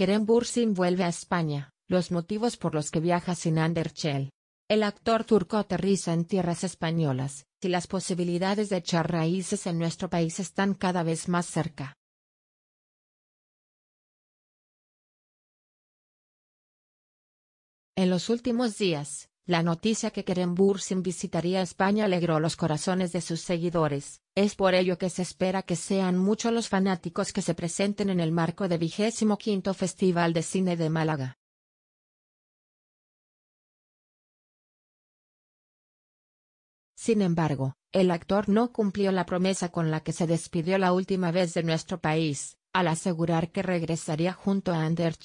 Kerem Bursin vuelve a España, los motivos por los que viaja sin Anderchel. El actor turco aterriza en tierras españolas, y las posibilidades de echar raíces en nuestro país están cada vez más cerca. En los últimos días, la noticia que Bursin visitaría España alegró los corazones de sus seguidores, es por ello que se espera que sean muchos los fanáticos que se presenten en el marco del vigésimo quinto Festival de Cine de Málaga. Sin embargo, el actor no cumplió la promesa con la que se despidió la última vez de nuestro país, al asegurar que regresaría junto a Ander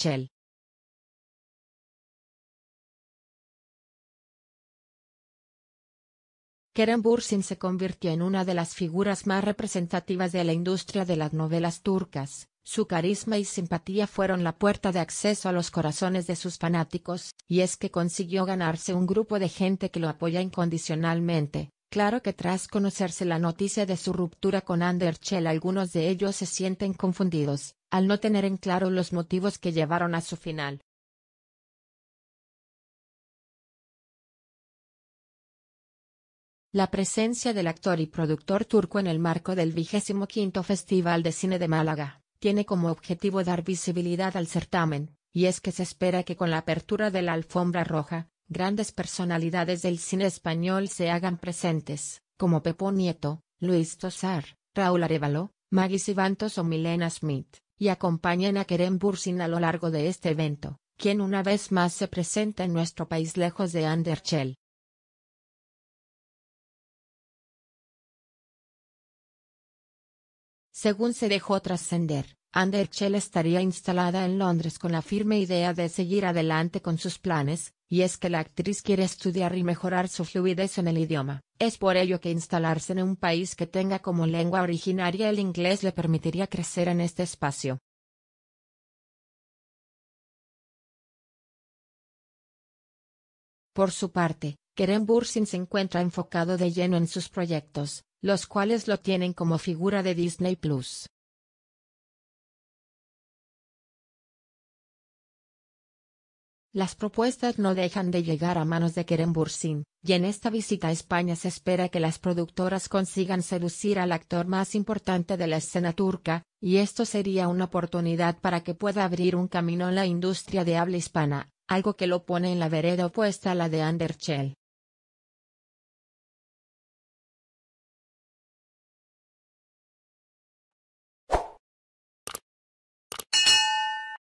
Kerem Bursin se convirtió en una de las figuras más representativas de la industria de las novelas turcas. Su carisma y simpatía fueron la puerta de acceso a los corazones de sus fanáticos, y es que consiguió ganarse un grupo de gente que lo apoya incondicionalmente. Claro que tras conocerse la noticia de su ruptura con Anderchel algunos de ellos se sienten confundidos, al no tener en claro los motivos que llevaron a su final. La presencia del actor y productor turco en el marco del vigésimo quinto Festival de Cine de Málaga, tiene como objetivo dar visibilidad al certamen, y es que se espera que con la apertura de la alfombra roja, grandes personalidades del cine español se hagan presentes, como Pepo Nieto, Luis Tosar, Raúl Arevalo, Maggie Sivantos o Milena Smith, y acompañen a Kerem Bursin a lo largo de este evento, quien una vez más se presenta en nuestro país lejos de Anderchel. Según se dejó trascender, Anderchel estaría instalada en Londres con la firme idea de seguir adelante con sus planes, y es que la actriz quiere estudiar y mejorar su fluidez en el idioma. Es por ello que instalarse en un país que tenga como lengua originaria el inglés le permitiría crecer en este espacio. Por su parte, Kerem Bursin se encuentra enfocado de lleno en sus proyectos, los cuales lo tienen como figura de Disney Plus. Las propuestas no dejan de llegar a manos de Kerem Bursin, y en esta visita a España se espera que las productoras consigan seducir al actor más importante de la escena turca, y esto sería una oportunidad para que pueda abrir un camino en la industria de habla hispana, algo que lo pone en la vereda opuesta a la de Anderchel.